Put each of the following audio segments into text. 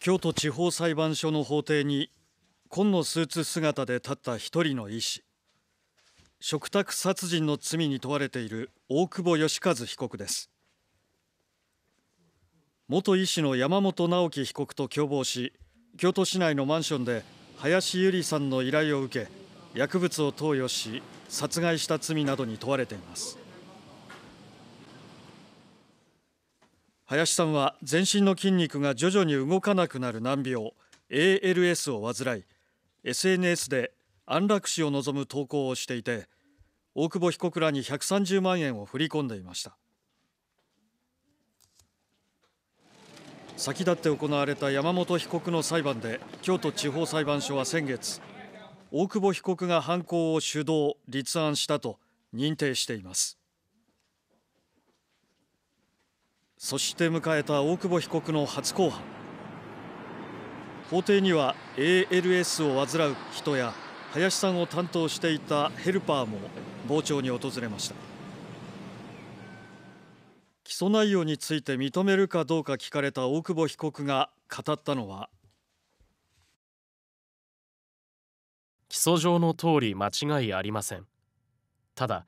京都地方裁判所の法廷に紺のスーツ姿で立った一人の医師嘱託殺人の罪に問われている大久保義和被告です元医師の山本直樹被告と共謀し京都市内のマンションで林由里さんの依頼を受け薬物を投与し殺害した罪などに問われています林さんは全身の筋肉が徐々に動かなくなる難病 ALS を患い SNS で安楽死を望む投稿をしていて大久保被告らに130万円を振り込んでいました先立って行われた山本被告の裁判で京都地方裁判所は先月大久保被告が犯行を主導立案したと認定していますそして迎えた大久保被告の初公判法廷には ALS を患う人や林さんを担当していたヘルパーも傍聴に訪れました起訴内容について認めるかどうか聞かれた大久保被告が語ったのは起訴状の通り間違いありませんただ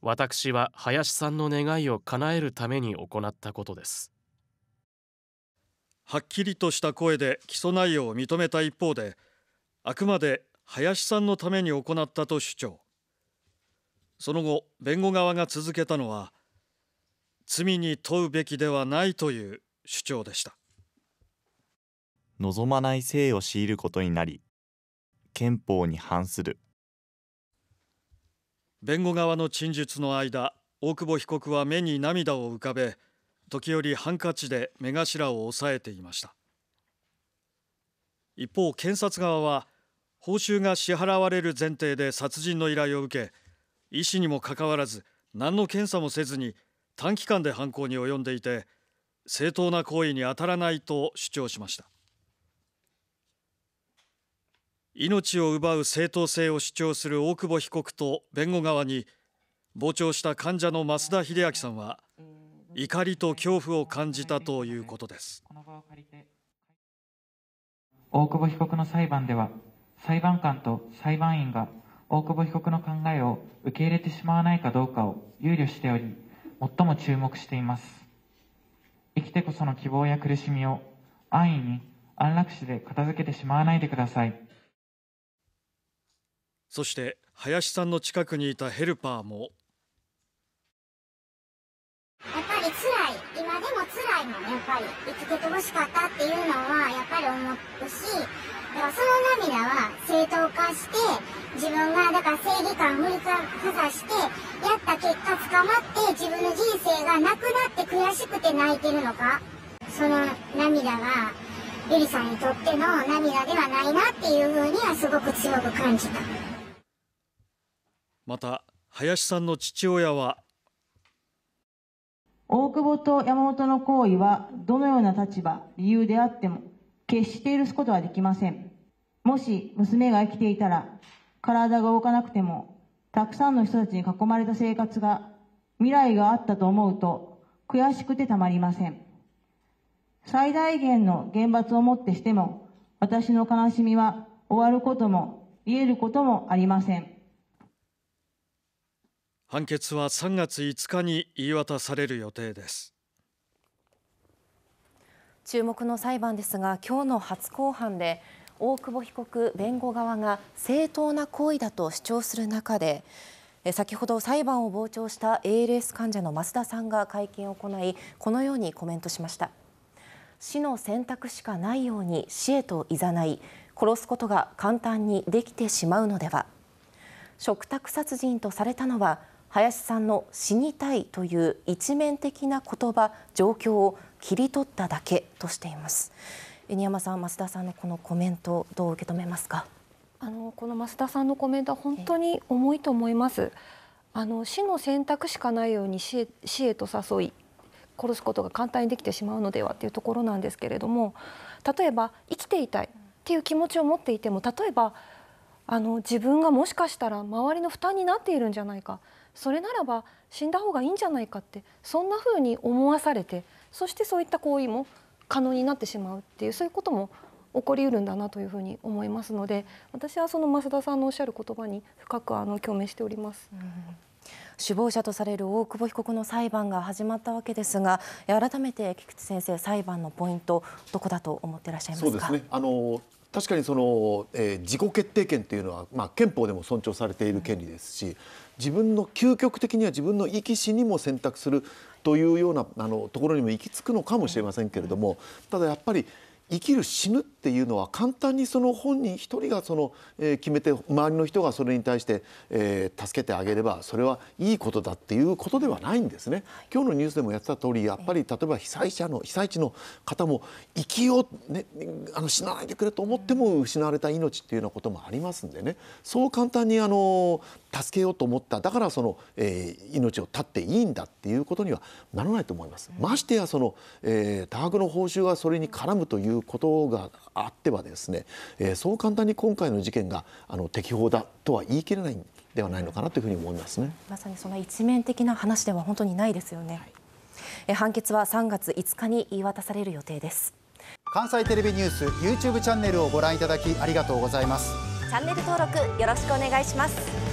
私は林さんの願いを叶えるために行ったことですはっきりとした声で起訴内容を認めた一方であくまで林さんのために行ったと主張その後弁護側が続けたのは罪に問うべきではないという主張でした望まない性を強いることになり憲法に反する弁護側の陳述の間大久保被告は目に涙を浮かべ時折ハンカチで目頭を押さえていました一方検察側は報酬が支払われる前提で殺人の依頼を受け医師にもかかわらず何の検査もせずに短期間で犯行に及んでいて正当な行為に当たらないと主張しました命を奪う正当性を主張する大久保被告と弁護側に傍聴した患者の増田秀明さんは怒りと恐怖を感じたということです大久保被告の裁判では裁判官と裁判員が大久保被告の考えを受け入れてしまわないかどうかを憂慮しており最も注目しています生きてこその希望や苦しみを安易に安楽死で片付けてしまわないでくださいそして林さんの近くにいたヘルパーもやっぱり辛い今でも辛いもんねやっぱり生きててほしかったっていうのはやっぱり思うしだからその涙は正当化して自分がだから正義感を振りかざしてやった結果捕まって自分の人生がなくなって悔しくて泣いてるのかその涙がゆりさんにとっての涙ではないなっていうふうにはすごく強く感じた。また林さんの父親は大久保と山本の行為はどのような立場理由であっても決して許すことはできませんもし娘が生きていたら体が動かなくてもたくさんの人たちに囲まれた生活が未来があったと思うと悔しくてたまりません最大限の厳罰をもってしても私の悲しみは終わることも癒えることもありません判決は3月5日に言い渡される予定です注目の裁判ですが今日の初公判で大久保被告弁護側が正当な行為だと主張する中で先ほど裁判を傍聴した ALS 患者の増田さんが会見を行いこのようにコメントしました死の選択しかないように死へと誘い殺すことが簡単にできてしまうのでは嘱託殺人とされたのは林さんの死にたいという一面的な言葉状況を切り取っただけとしています犬山さん増田さんのこのコメントどう受け止めますかあのこの増田さんのコメントは本当に重いと思いますあの死の選択しかないように死へ死へと誘い殺すことが簡単にできてしまうのではというところなんですけれども例えば生きていたいっていう気持ちを持っていても例えばあの自分がもしかしたら周りの負担になっているんじゃないかそれならば死んだ方がいいんじゃないかってそんな風に思わされてそしてそういった行為も可能になってしまうっていうそういうことも起こりうるんだなというふうに思いますので私はその増田さんのおっしゃる言葉に深くあの共鳴しております。うん首謀者とされる大久保被告の裁判が始まったわけですが改めて菊池先生裁判のポイントどこだと思ってらっしゃいますか、ね、あの確かにその、えー、自己決定権というのは、まあ、憲法でも尊重されている権利ですし、自分の究極的には自分の生き死にも選択するというようなあのところにも行き着くのかもしれませんけれどもただやっぱり生きる死ぬっていうのは簡単にその本人一人がその、え決めて周りの人がそれに対して、え助けてあげればそれはいいことだっていうことではないんですね。今日のニュースでもやった通りやっぱり例えば被災者の被災地の方も生きよう、ね、あの死なないでくれと思っても失われた命っていうようなこともありますんでねそう簡単にあの助けようと思っただからその、え命を絶っていいんだっていうことにはならないと思います。ましてやその、えー、多額の報酬がそれに絡むということがあってはですね、えー、そう簡単に今回の事件があの適法だとは言い切れないんではないのかなというふうに思いますねまさにその一面的な話では本当にないですよね、はい、え判決は3月5日に言い渡される予定です関西テレビニュース YouTube チャンネルをご覧いただきありがとうございますチャンネル登録よろしくお願いします